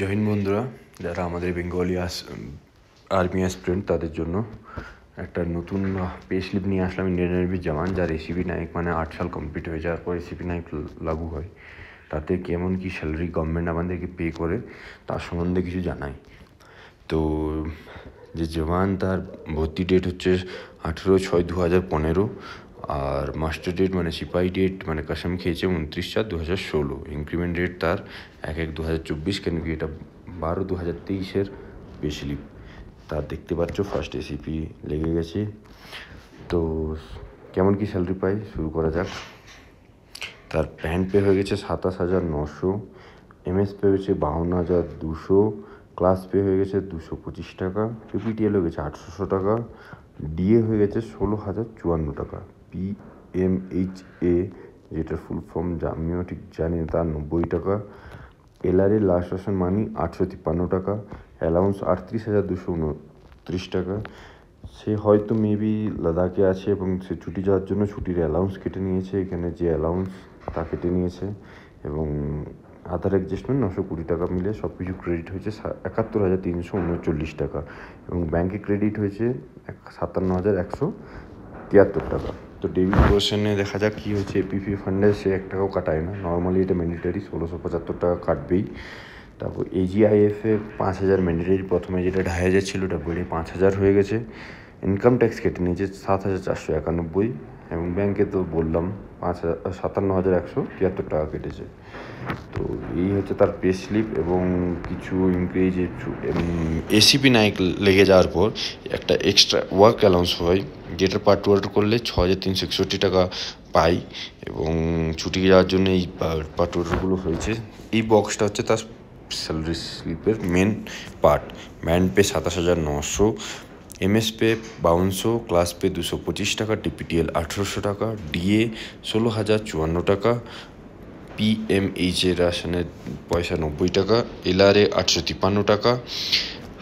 জহিন বন্ধুরা যারা আমাদের বেঙ্গলি আস আর্মি অ্যাসপিরেন্ট তাদের জন্য একটা নতুন পে স্লিপ নিয়ে আসলাম ইন্ডিয়ান আর্মির জামান যার এসিবি নায়ক মানে আট সাল কমপ্লিট হয়ে যাওয়ার পর এসিবি নায়ক লাগু হয় তাতে কেমন কি স্যালারি গভর্নমেন্ট আমাদেরকে পে করে তার সম্বন্ধে কিছু জানাই তো যে জওয়ান তার ভর্তি ডেট হচ্ছে আঠেরো ছয় দু হাজার পনেরো আর মাস্টার ডেট মানে সিপাহি ডেট মানে কাসাম খেয়েছে উনত্রিশ চার দু হাজার ষোলো ইনক্রিমেন্ট ডেট তার এক এক দু হাজার চব্বিশ কেন কি এটা বারো দু হাজার তেইশের বেশি তা দেখতে পাচ্ছ ফার্স্ট এসিপি লেগে গেছে তো কেমন কি স্যালারি পাই শুরু করা যাক তার প্যান্ট পে হয়ে গেছে সাতাশ হাজার নশো এমএস পে হয়েছে বাহান্ন হাজার দুশো ক্লাস পে হয়ে গেছে দুশো পঁচিশ টাকা পিপিটিএল হয়ে গেছে আটশোশো টাকা ডিএ হয়ে গেছে ষোলো হাজার চুয়ান্ন টাকা পিএমএইচএ যেটা ফুল ফর্ম আমিও ঠিক জানি না তার নব্বই টাকা এলআরএ লাস্ট রেশন মানি আটশো তিপ্পান্ন টাকা অ্যালাউন্স আটত্রিশ হাজার দুশো উনত্রিশ টাকা সে হয়তো মেবি লাদাখে আছে এবং সে ছুটি যাওয়ার জন্য ছুটির অ্যালাউন্স কেটে নিয়েছে এখানে যে অ্যালাউন্স তা কেটে নিয়েছে এবং আধার অ্যাডজাস্টমেন্ট নশো কুড়ি টাকা মিলে সব কিছু ক্রেডিট হয়েছে একাত্তর হাজার তিনশো উনচল্লিশ টাকা এবং ব্যাংকে ক্রেডিট হয়েছে সাতান্ন হাজার একশো তিয়াত্তর টাকা তো ডেবিট পোর্শনে দেখা যাক কী হচ্ছে এপিপি ফান্ডে সে এক টাকাও কাটায় না নর্মালি এটা ম্যান্ডেটারি ষোলোশো পঁচাত্তর টাকা কাটবেই তারপর এজিআইএফে পাঁচ হাজার ম্যান্ডেটারি প্রথমে যেটা ঢাই হাজার ছিল ওটা বেড়ে পাঁচ হাজার হয়ে গেছে ইনকাম ট্যাক্স কেটে নিয়েছে সাত হাজার চারশো একানব্বই এবং ব্যাংকে তো বললাম পাঁচ হাজার সাতান্ন হাজার একশো তিয়াত্তর টাকা কেটেছে তো এই হচ্ছে তার পে স্লিপ এবং কিছু ইনক্রিজ এসিপি নাইক লেগে যাওয়ার পর একটা এক্সট্রা ওয়ার্ক অ্যালাউন্স হয় ডেটার পার্ট টু অর্ডার করলে ছ হাজার তিনশো একষট্টি টাকা পাই এবং ছুটি যাওয়ার জন্য এই পার্ট টু অর্ডারগুলো হয়েছে এই বক্সটা হচ্ছে তার স্যালারি স্লিপের মেন পার্ট ম্যান পে সাতাশ হাজার নশো এমএস পে বাউন্সো ক্লাস পে দুশো পঁচিশ টাকা ডিপিটিএল আঠেরোশো টাকা ডিএ ষোলো হাজার চুয়ান্ন টাকা পিএমএইচ এ রাশনের পয়সা নব্বই টাকা এলআরএ আটশো তিপ্পান্ন টাকা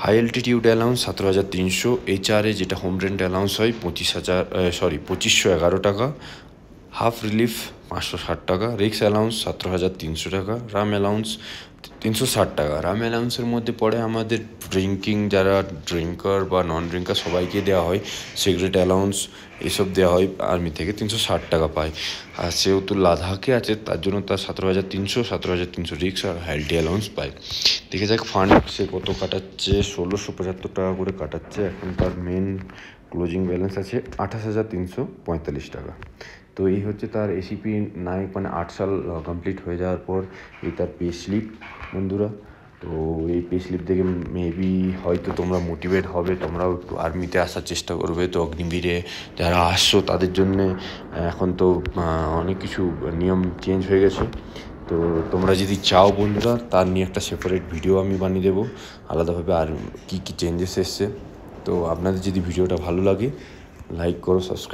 হাই অ্যালটিটিউড অ্যালাউন্স সতেরো হাজার তিনশো এইচআরএ যেটা হোম রেন্ট অ্যালাউন্স হয় পঁচিশ হাজার সরি পঁচিশশো এগারো টাকা হাফ রিলিফ পাঁচশো ষাট টাকা রিক্স অ্যালাউন্স সতেরো হাজার তিনশো টাকা রাম অ্যালাউন্স তিনশো ষাট টাকা রাম অ্যালাউন্সের মধ্যে পড়ে আমাদের ড্রিঙ্কিং যারা ড্রিঙ্কার বা নন ড্রিঙ্কার সবাইকে দেওয়া হয় সিগারেট অ্যালাউন্স এসব দেওয়া হয় আর্মি থেকে তিনশো ষাট টাকা পায় আর সেহেতু লাদাখে আছে তার জন্য তার সতেরো হাজার তিনশো সতেরো হাজার তিনশো রিক্স আর হ্যালটি অ্যালাউন্স পায় দেখে যাক ফান্ড সে কত কাটাচ্ছে ষোলোশো পঁচাত্তর টাকা করে কাটাচ্ছে এখন তার মেন ক্লোজিং ব্যালেন্স আছে আঠাশ হাজার তিনশো পঁয়তাল্লিশ টাকা তো এই হচ্ছে তার এসিপি নাইক মানে আট সাল কমপ্লিট হয়ে যাওয়ার পর এই তার পে স্লিপ বন্ধুরা তো এই পে স্লিপ দেখে মেবি হয়তো তোমরা মোটিভেট হবে তোমরাও একটু আর্মিতে আসার চেষ্টা করবে তো অগ্নিবীরে যারা আসছো তাদের জন্যে এখন তো অনেক কিছু নিয়ম চেঞ্জ হয়ে গেছে তো তোমরা যদি চাও বন্ধুরা তার নিয়ে একটা সেপারেট ভিডিও আমি বানিয়ে দেবো আলাদাভাবে আর কী কী চেঞ্জেস এসছে তো আপনাদের যদি ভিডিওটা ভালো লাগে লাইক করো সাবস্ক্রাইব